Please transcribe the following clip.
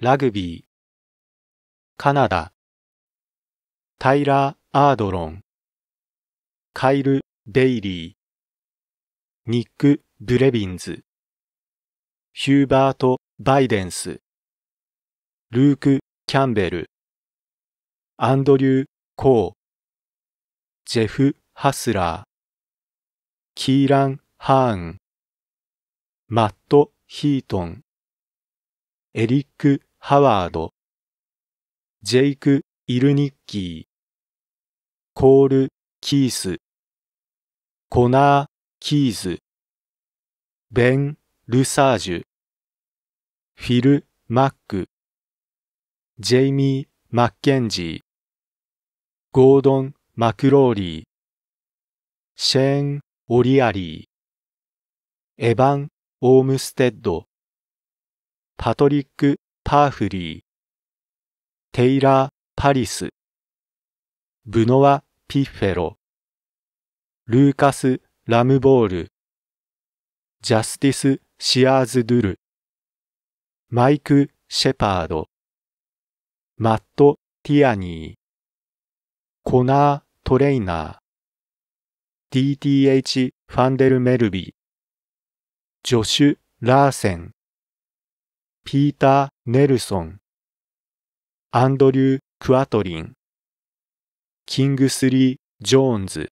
ラグビー、カナダ、タイラー・アードロン、カイル・デイリー、ニック・ブレビンズ、ヒューバート・バイデンス、ルーク・キャンベル、アンドリュー・コー、ジェフ・ハスラー、キーラン・ハーン、マット・ヒートン、エリック・ハワード、ジェイク・イルニッキー、コール・キース、コナー・キーズ、ベン・ルサージュ、フィル・マック、ジェイミー・マッケンジー、ゴードン・マクローリー、シェーン・オリアリー、エヴァン・オームステッド、パトリック・パーフリー、テイラー・パリス、ブノワ・ピッフェロ、ルーカス・ラムボール、ジャスティス・シアーズ・ドゥル、マイク・シェパード、マット・ティアニー、コナー・トレイナー、DTH・ ファンデル・メルビ、ジョシュ・ラーセン、ピーター・ネルソン、アンドリュー・クワトリン、キングスリー・ジョーンズ、